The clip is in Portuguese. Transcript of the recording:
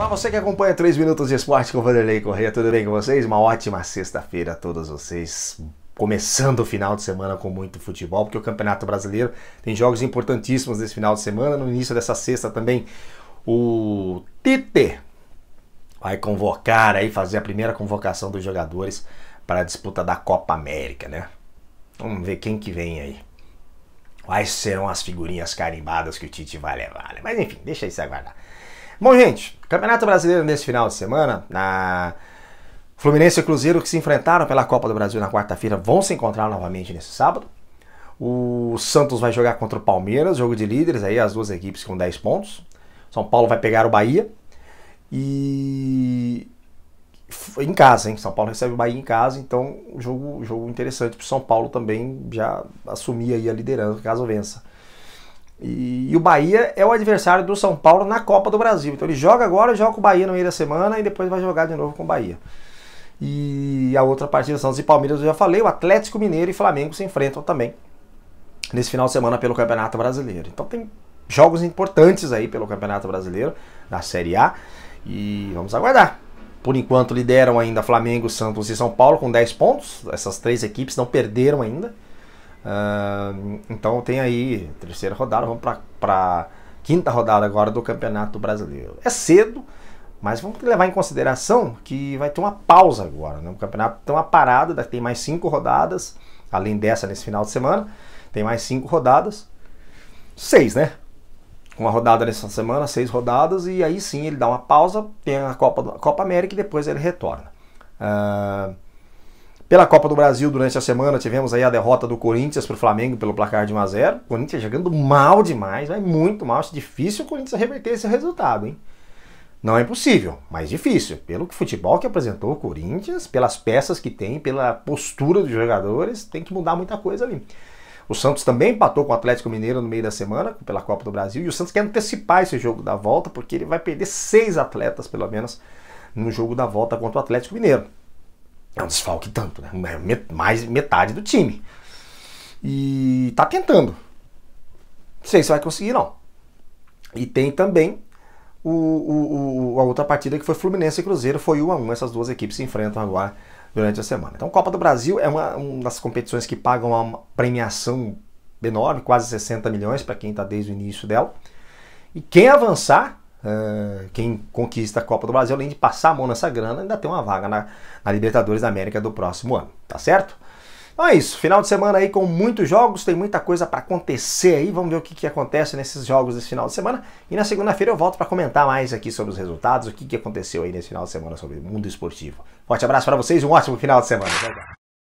Olá, você que acompanha 3 Minutos de Esporte com Vanderlei Correia, tudo bem com vocês? Uma ótima sexta-feira a todos vocês. Começando o final de semana com muito futebol, porque o Campeonato Brasileiro tem jogos importantíssimos nesse final de semana. No início dessa sexta também, o Tite vai convocar aí, fazer a primeira convocação dos jogadores para a disputa da Copa América, né? Vamos ver quem que vem aí. Quais serão as figurinhas carimbadas que o Tite vai levar, né? Mas enfim, deixa isso aguardar. Bom, gente, Campeonato Brasileiro nesse final de semana, na Fluminense e Cruzeiro que se enfrentaram pela Copa do Brasil na quarta-feira vão se encontrar novamente nesse sábado. O Santos vai jogar contra o Palmeiras, jogo de líderes aí, as duas equipes com 10 pontos. São Paulo vai pegar o Bahia e em casa, hein? São Paulo recebe o Bahia em casa, então jogo, jogo interessante para São Paulo também já assumir aí a liderança caso vença. E, e, o Bahia é o adversário do São Paulo na Copa do Brasil. Então ele joga agora, joga com o Bahia no meio da semana e depois vai jogar de novo com o Bahia. E a outra partida, Santos e Palmeiras, eu já falei, o Atlético Mineiro e Flamengo se enfrentam também nesse final de semana pelo Campeonato Brasileiro. Então tem jogos importantes aí pelo Campeonato Brasileiro, na Série A, e vamos aguardar. Por enquanto lideram ainda Flamengo, Santos e São Paulo com 10 pontos. Essas três equipes não perderam ainda então tem aí terceira rodada, vamos para quinta rodada agora do Campeonato Brasileiro. É cedo, mas vamos levar em consideração que vai ter uma pausa agora. Né? O campeonato tem uma parada, tem mais cinco rodadas, além dessa nesse final de semana, tem mais cinco rodadas. Seis, né? Uma rodada nessa semana, seis rodadas, e aí sim ele dá uma pausa, tem a Copa, a Copa América e depois ele retorna. Uh, pela Copa do Brasil, durante a semana, tivemos aí a derrota do Corinthians para o Flamengo pelo placar de 1x0. Corinthians jogando mal demais, vai muito mal. Acho difícil o Corinthians reverter esse resultado, hein? Não é impossível, mas difícil. Pelo futebol que apresentou o Corinthians, pelas peças que tem, pela postura dos jogadores, tem que mudar muita coisa ali. O Santos também empatou com o Atlético Mineiro no meio da semana, pela Copa do Brasil, e o Santos quer antecipar esse jogo da volta, porque ele vai perder seis atletas, pelo menos, no jogo da volta contra o Atlético Mineiro é um desfalque tanto, né? É mais metade do time. E tá tentando. Não sei se vai conseguir, não. E tem também o, o, o, a outra partida que foi Fluminense e Cruzeiro, foi 1 a 1 Essas duas equipes se enfrentam agora durante a semana. Então, Copa do Brasil é uma, uma das competições que pagam uma premiação enorme, quase 60 milhões para quem está desde o início dela. E quem avançar eh, quem conquista a Copa do Brasil, além de passar a mão nessa grana, ainda tem uma vaga na, na Libertadores da América do próximo ano, tá certo? Então é isso, final de semana aí com muitos jogos, tem muita coisa para acontecer aí, vamos ver o que, que acontece nesses jogos desse final de semana. E na segunda-feira eu volto para comentar mais aqui sobre os resultados, o que, que aconteceu aí nesse final de semana sobre o mundo esportivo. Forte abraço para vocês, um ótimo final de semana. Tchau, tchau.